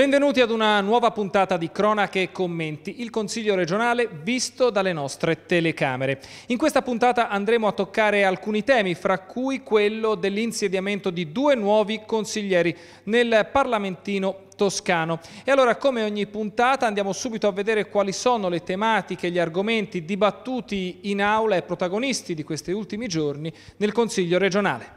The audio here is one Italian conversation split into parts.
Benvenuti ad una nuova puntata di Cronache e Commenti, il Consiglio regionale visto dalle nostre telecamere. In questa puntata andremo a toccare alcuni temi, fra cui quello dell'insediamento di due nuovi consiglieri nel Parlamentino toscano. E allora, come ogni puntata, andiamo subito a vedere quali sono le tematiche, gli argomenti dibattuti in aula e protagonisti di questi ultimi giorni nel Consiglio regionale.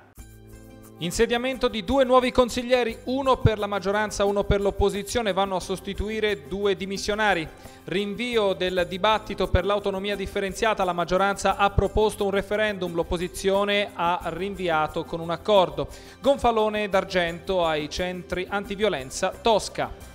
Insediamento di due nuovi consiglieri, uno per la maggioranza, uno per l'opposizione, vanno a sostituire due dimissionari. Rinvio del dibattito per l'autonomia differenziata, la maggioranza ha proposto un referendum, l'opposizione ha rinviato con un accordo. Gonfalone d'argento ai centri antiviolenza Tosca.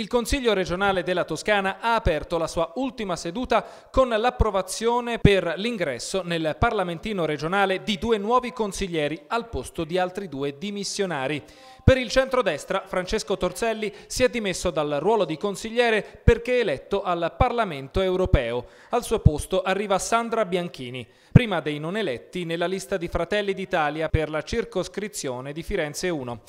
Il Consiglio regionale della Toscana ha aperto la sua ultima seduta con l'approvazione per l'ingresso nel Parlamentino regionale di due nuovi consiglieri al posto di altri due dimissionari. Per il centrodestra Francesco Torzelli si è dimesso dal ruolo di consigliere perché eletto al Parlamento europeo. Al suo posto arriva Sandra Bianchini, prima dei non eletti nella lista di Fratelli d'Italia per la circoscrizione di Firenze 1.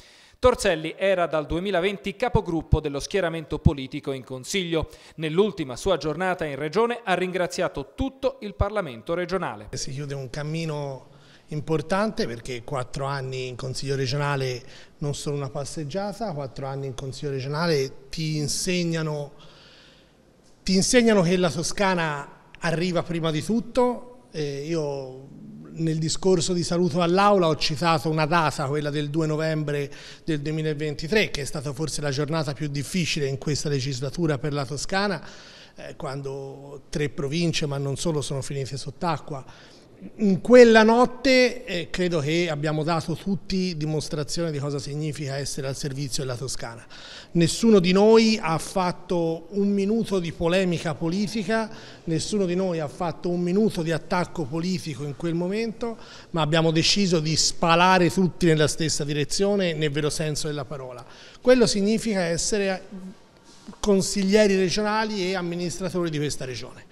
Torselli era dal 2020 capogruppo dello schieramento politico in Consiglio. Nell'ultima sua giornata in Regione ha ringraziato tutto il Parlamento regionale. Si chiude un cammino importante perché quattro anni in Consiglio regionale non sono una passeggiata, quattro anni in Consiglio regionale ti insegnano, ti insegnano che la Toscana arriva prima di tutto. Eh, io nel discorso di saluto all'Aula ho citato una data, quella del 2 novembre del 2023, che è stata forse la giornata più difficile in questa legislatura per la Toscana, eh, quando tre province, ma non solo, sono finite sott'acqua in quella notte eh, credo che abbiamo dato tutti dimostrazione di cosa significa essere al servizio della Toscana. Nessuno di noi ha fatto un minuto di polemica politica, nessuno di noi ha fatto un minuto di attacco politico in quel momento, ma abbiamo deciso di spalare tutti nella stessa direzione, nel vero senso della parola. Quello significa essere consiglieri regionali e amministratori di questa regione.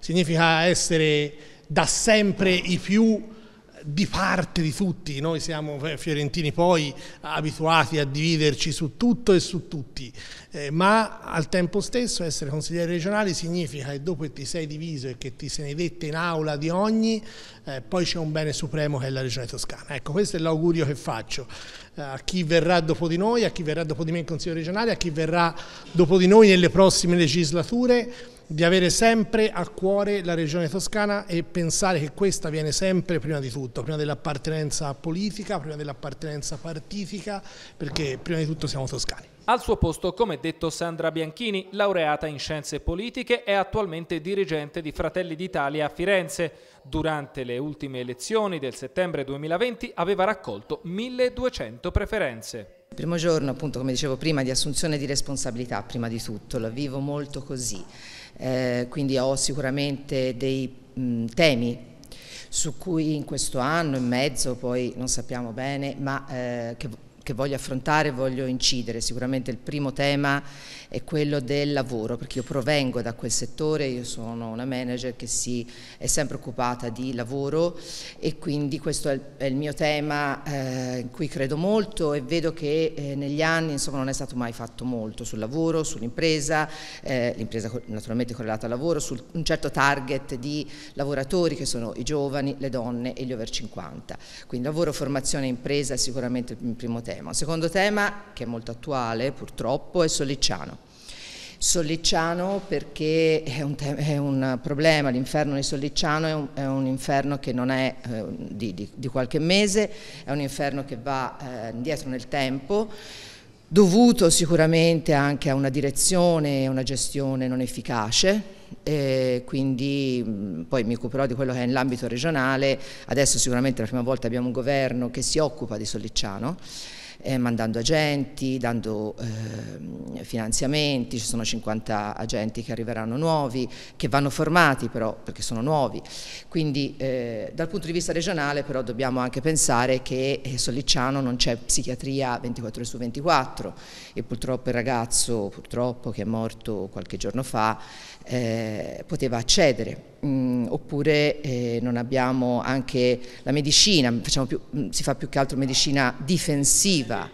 Significa essere da sempre i più di parte di tutti, noi siamo fiorentini poi abituati a dividerci su tutto e su tutti, eh, ma al tempo stesso essere consigliere regionale significa che dopo che ti sei diviso e che ti se ne dette in aula di ogni, eh, poi c'è un bene supremo che è la regione toscana. Ecco, questo è l'augurio che faccio eh, a chi verrà dopo di noi, a chi verrà dopo di me in Consiglio regionale, a chi verrà dopo di noi nelle prossime legislature di avere sempre a cuore la regione toscana e pensare che questa viene sempre prima di tutto, prima dell'appartenenza politica, prima dell'appartenenza partitica, perché prima di tutto siamo toscani. Al suo posto, come detto Sandra Bianchini, laureata in scienze politiche, è attualmente dirigente di Fratelli d'Italia a Firenze. Durante le ultime elezioni del settembre 2020 aveva raccolto 1200 preferenze. Il primo giorno, appunto, come dicevo prima, di assunzione di responsabilità, prima di tutto, la vivo molto così. Eh, quindi ho sicuramente dei mh, mm, temi su cui in questo anno e mezzo, poi non sappiamo bene, ma eh, che che voglio affrontare e voglio incidere. Sicuramente il primo tema è quello del lavoro, perché io provengo da quel settore, io sono una manager che si è sempre occupata di lavoro e quindi questo è il mio tema eh, in cui credo molto e vedo che eh, negli anni insomma, non è stato mai fatto molto sul lavoro, sull'impresa, eh, l'impresa naturalmente correlata al lavoro, su un certo target di lavoratori che sono i giovani, le donne e gli over 50. Quindi lavoro, formazione e impresa è sicuramente il primo tema tema. Un secondo tema che è molto attuale purtroppo è Sollicciano. Sollicciano perché è un, è un problema, l'inferno di Sollicciano è un, è un, inferno che non è eh, di, di, di, qualche mese, è un inferno che va eh, indietro nel tempo dovuto sicuramente anche a una direzione e una gestione non efficace, eh, quindi poi mi occuperò di quello che è l'ambito regionale, adesso sicuramente è la prima volta abbiamo un governo che si occupa di Sollicciano eh, mandando agenti, dando eh, finanziamenti, ci sono 50 agenti che arriveranno nuovi, che vanno formati però perché sono nuovi. Quindi eh, dal punto di vista regionale però dobbiamo anche pensare che a eh, Sollicciano non c'è psichiatria 24 ore su 24 e purtroppo il ragazzo purtroppo, che è morto qualche giorno fa eh, poteva accedere mh, oppure eh, non abbiamo anche la medicina, più, mh, si fa più che altro medicina difensiva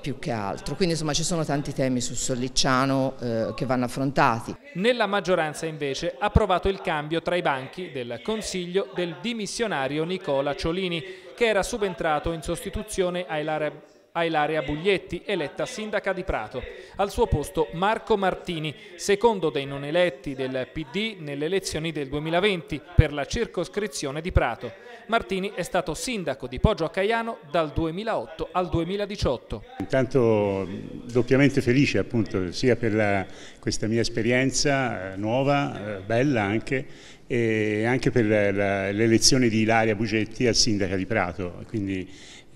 più che altro. Quindi insomma ci sono tanti temi sul Sollicciano eh, che vanno affrontati. Nella maggioranza invece ha approvato il cambio tra i banchi del Consiglio del dimissionario Nicola Ciolini che era subentrato in sostituzione a Ilaria a Ilaria Buglietti, eletta sindaca di Prato. Al suo posto Marco Martini, secondo dei non eletti del PD nelle elezioni del 2020 per la circoscrizione di Prato. Martini è stato sindaco di Poggio a Caiano dal 2008 al 2018. Intanto doppiamente felice appunto sia per la, questa mia esperienza eh, nuova, eh, bella anche, e anche per l'elezione di Ilaria Bugetti al sindaca di Prato, quindi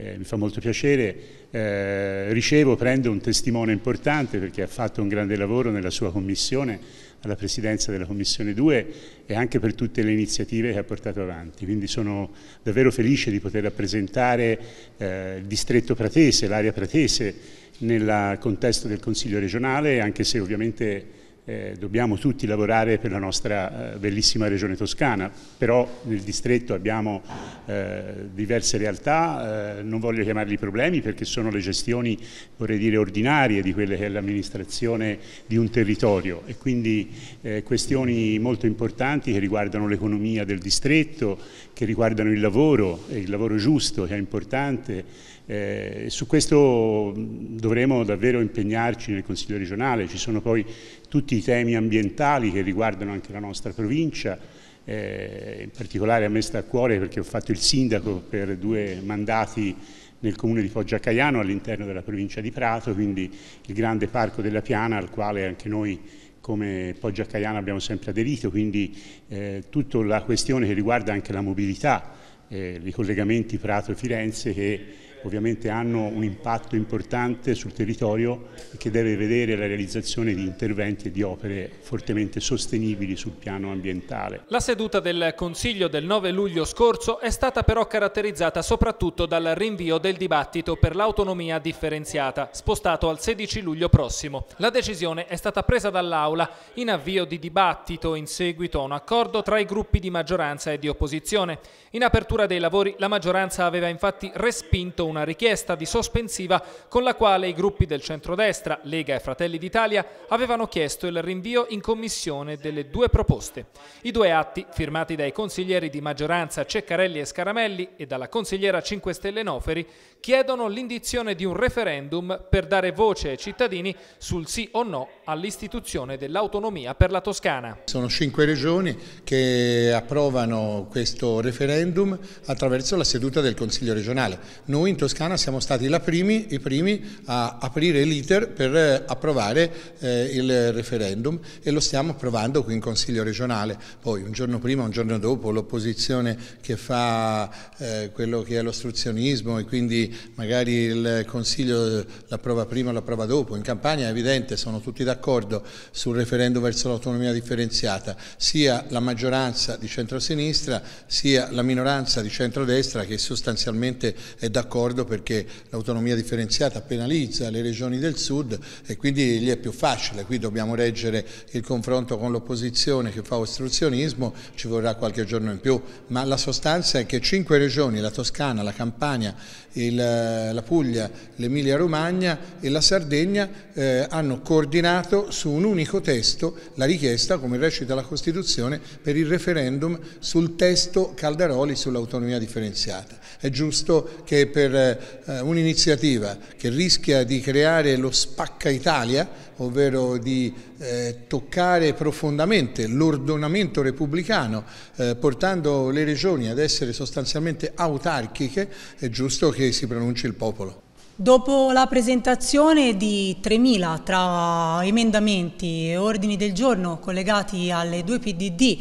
eh, mi fa molto piacere, eh, ricevo, prendo un testimone importante perché ha fatto un grande lavoro nella sua commissione, alla presidenza della Commissione 2 e anche per tutte le iniziative che ha portato avanti. Quindi sono davvero felice di poter rappresentare eh, il distretto pratese, l'area pratese nel contesto del Consiglio regionale, anche se ovviamente eh, dobbiamo tutti lavorare per la nostra eh, bellissima regione toscana, però nel distretto abbiamo eh, diverse realtà, eh, non voglio chiamarli problemi perché sono le gestioni, vorrei dire, ordinarie di quelle che è l'amministrazione di un territorio e quindi eh, questioni molto importanti che riguardano l'economia del distretto, che riguardano il lavoro, il lavoro giusto che è importante, eh, su questo dovremo davvero impegnarci nel Consiglio regionale, ci sono poi tutti i temi ambientali che riguardano anche la nostra provincia, eh, in particolare a me sta a cuore perché ho fatto il sindaco per due mandati nel comune di Foggia Caiano all'interno della provincia di Prato, quindi il grande parco della Piana al quale anche noi come Poggia Caiano abbiamo sempre aderito, quindi eh, tutta la questione che riguarda anche la mobilità, eh, i collegamenti Prato Firenze che ovviamente hanno un impatto importante sul territorio e che deve vedere la realizzazione di interventi e di opere fortemente sostenibili sul piano ambientale. La seduta del Consiglio del 9 luglio scorso è stata però caratterizzata soprattutto dal rinvio del dibattito per l'autonomia differenziata, spostato al 16 luglio prossimo. La decisione è stata presa dall'Aula in avvio di dibattito in seguito a un accordo tra i gruppi di maggioranza e di opposizione. In apertura dei lavori la maggioranza aveva infatti respinto una una richiesta di sospensiva con la quale i gruppi del centrodestra, Lega e Fratelli d'Italia avevano chiesto il rinvio in commissione delle due proposte. I due atti, firmati dai consiglieri di maggioranza Ceccarelli e Scaramelli e dalla consigliera 5 Stelle Noferi, chiedono l'indizione di un referendum per dare voce ai cittadini sul sì o no all'istituzione dell'autonomia per la Toscana. Sono cinque regioni che approvano questo referendum attraverso la seduta del Consiglio regionale. Noi in Toscana siamo stati primi, i primi a aprire l'iter per eh, approvare eh, il referendum e lo stiamo approvando qui in Consiglio regionale. Poi un giorno prima, un giorno dopo l'opposizione che fa eh, quello che è l'ostruzionismo e quindi magari il Consiglio eh, l'approva prima o l'approva dopo. In Campania è evidente, sono tutti d'accordo sul referendum verso l'autonomia differenziata, sia la maggioranza di centrosinistra sia la minoranza di centrodestra che sostanzialmente è d'accordo d'accordo perché l'autonomia differenziata penalizza le regioni del sud e quindi gli è più facile, qui dobbiamo reggere il confronto con l'opposizione che fa ostruzionismo, ci vorrà qualche giorno in più, ma la sostanza è che cinque regioni, la Toscana, la Campania, il, eh, la Puglia, l'Emilia Romagna e la Sardegna eh, hanno coordinato su un unico testo la richiesta, come recita la Costituzione, per il referendum sul testo Caldaroli sull'autonomia differenziata. È giusto che per per eh, un'iniziativa che rischia di creare lo spacca Italia, ovvero di eh, toccare profondamente l'ordonamento repubblicano, eh, portando le regioni ad essere sostanzialmente autarchiche, è giusto che si pronunci il popolo. Dopo la presentazione di 3.000 tra emendamenti e ordini del giorno collegati alle due PDD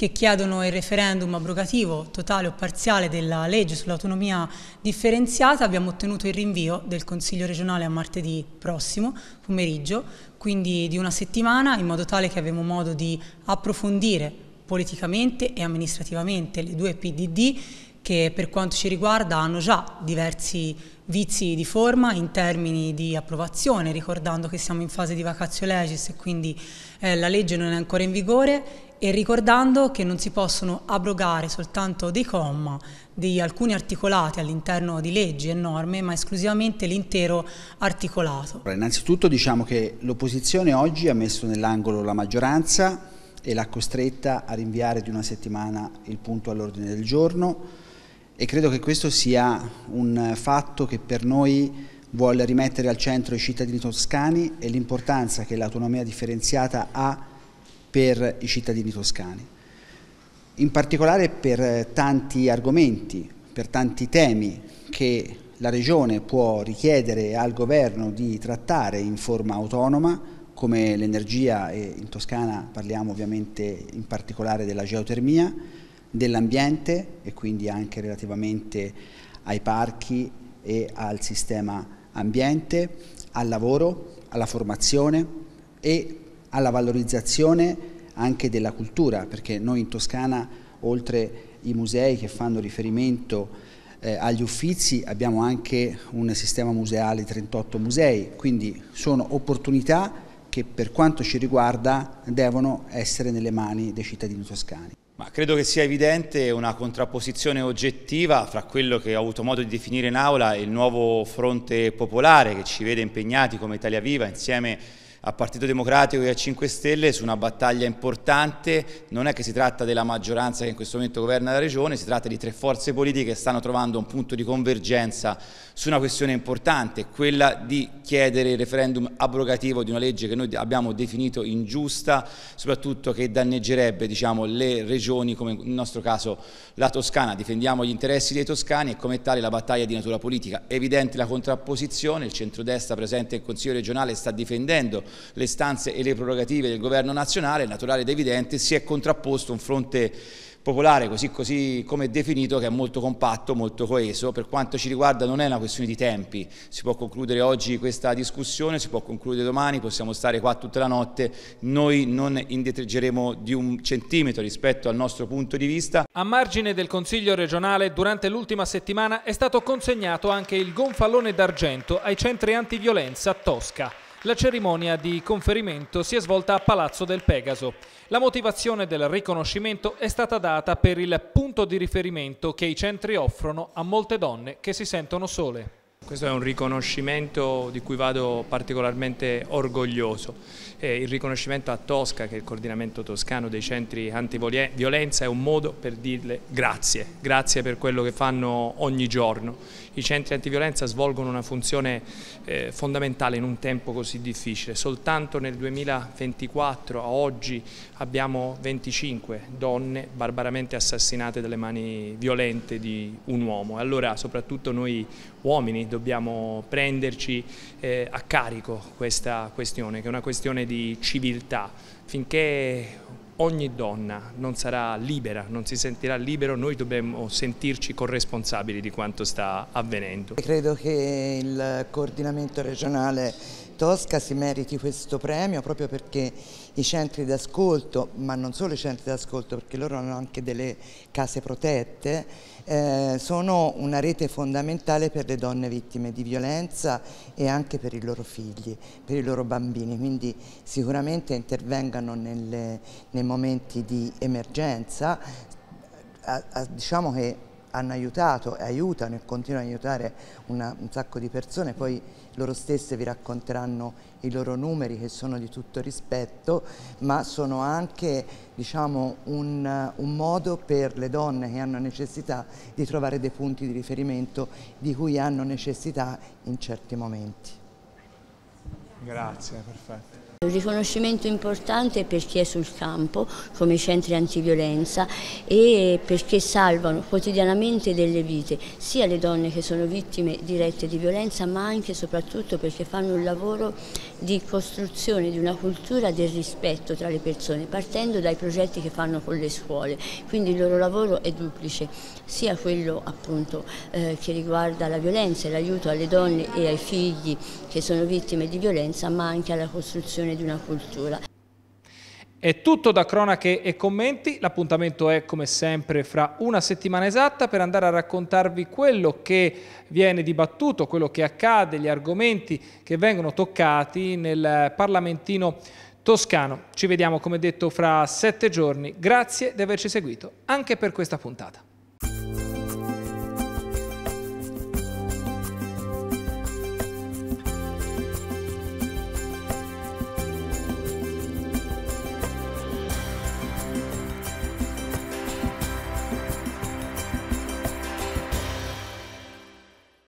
che chiedono il referendum abrogativo totale o parziale della legge sull'autonomia differenziata, abbiamo ottenuto il rinvio del Consiglio regionale a martedì prossimo pomeriggio, quindi di una settimana, in modo tale che avremo modo di approfondire politicamente e amministrativamente le due PDD che per quanto ci riguarda hanno già diversi vizi di forma in termini di approvazione, ricordando che siamo in fase di vacazio legis e quindi eh, la legge non è ancora in vigore e ricordando che non si possono abrogare soltanto dei comma di alcuni articolati all'interno di leggi e norme, ma esclusivamente l'intero articolato. Allora, innanzitutto diciamo che l'opposizione oggi ha messo nell'angolo la maggioranza e l'ha costretta a rinviare di una settimana il punto all'ordine del giorno e credo che questo sia un fatto che per noi vuole rimettere al centro i cittadini toscani e l'importanza che l'autonomia differenziata ha per i cittadini toscani. In particolare per tanti argomenti, per tanti temi che la Regione può richiedere al Governo di trattare in forma autonoma, come l'energia e in Toscana parliamo ovviamente in particolare della geotermia, dell'ambiente e quindi anche relativamente ai parchi e al sistema ambiente, al lavoro, alla formazione e alla valorizzazione anche della cultura, perché noi in Toscana, oltre i musei che fanno riferimento eh, agli uffizi, abbiamo anche un sistema museale, 38 musei, quindi sono opportunità che per quanto ci riguarda devono essere nelle mani dei cittadini toscani. Ma credo che sia evidente una contrapposizione oggettiva fra quello che ho avuto modo di definire in aula e il nuovo fronte popolare che ci vede impegnati come Italia Viva insieme a Partito Democratico e a 5 Stelle su una battaglia importante, non è che si tratta della maggioranza che in questo momento governa la regione, si tratta di tre forze politiche che stanno trovando un punto di convergenza su una questione importante, quella di chiedere il referendum abrogativo di una legge che noi abbiamo definito ingiusta, soprattutto che danneggerebbe diciamo, le regioni come nel nostro caso la Toscana, difendiamo gli interessi dei toscani e come tale la battaglia di natura politica, È evidente la contrapposizione, il centrodestra presente in Consiglio regionale sta difendendo le stanze e le prerogative del governo nazionale, naturale ed evidente, si è contrapposto un fronte popolare, così, così, come definito, che è molto compatto, molto coeso. Per quanto ci riguarda non è una questione di tempi, si può concludere oggi questa discussione, si può concludere domani, possiamo stare qua tutta la notte, noi non indietreggeremo di un centimetro rispetto al nostro punto di vista. A margine del Consiglio regionale, durante l'ultima settimana è stato consegnato anche il gonfalone d'argento ai centri antiviolenza Tosca. La cerimonia di conferimento si è svolta a Palazzo del Pegaso. La motivazione del riconoscimento è stata data per il punto di riferimento che i centri offrono a molte donne che si sentono sole. Questo è un riconoscimento di cui vado particolarmente orgoglioso. il riconoscimento a Tosca, che è il coordinamento toscano dei centri antiviolenza, è un modo per dirle grazie, grazie per quello che fanno ogni giorno i centri antiviolenza svolgono una funzione eh, fondamentale in un tempo così difficile. Soltanto nel 2024 a oggi abbiamo 25 donne barbaramente assassinate dalle mani violente di un uomo. Allora soprattutto noi uomini dobbiamo prenderci eh, a carico questa questione, che è una questione di civiltà. Finché ogni donna non sarà libera, non si sentirà libero, noi dobbiamo sentirci corresponsabili di quanto sta avvenendo. Credo che il coordinamento regionale Tosca si meriti questo premio proprio perché i centri d'ascolto, ma non solo i centri d'ascolto perché loro hanno anche delle case protette, eh, sono una rete fondamentale per le donne vittime di violenza e anche per i loro figli, per i loro bambini, quindi sicuramente intervengano nelle, nei momenti di emergenza, a, a, diciamo che hanno aiutato e aiutano e continuano ad aiutare una, un sacco di persone, poi loro stesse vi racconteranno i loro numeri che sono di tutto rispetto, ma sono anche diciamo, un, un modo per le donne che hanno necessità di trovare dei punti di riferimento di cui hanno necessità in certi momenti. Grazie, perfetto. Un riconoscimento importante per chi è sul campo, come i centri antiviolenza, e perché salvano quotidianamente delle vite, sia le donne che sono vittime dirette di violenza, ma anche e soprattutto perché fanno un lavoro di costruzione di una cultura del rispetto tra le persone, partendo dai progetti che fanno con le scuole. Quindi il loro lavoro è duplice, sia quello appunto eh, che riguarda la violenza e l'aiuto alle donne e ai figli che sono vittime di violenza, ma anche alla costruzione diffusione di una cultura. È tutto da cronache e commenti, l'appuntamento è come sempre fra una settimana esatta per andare a raccontarvi quello che viene dibattuto, quello che accade, gli argomenti che vengono toccati nel Parlamentino toscano. Ci vediamo come detto fra sette giorni, grazie di averci seguito anche per questa puntata.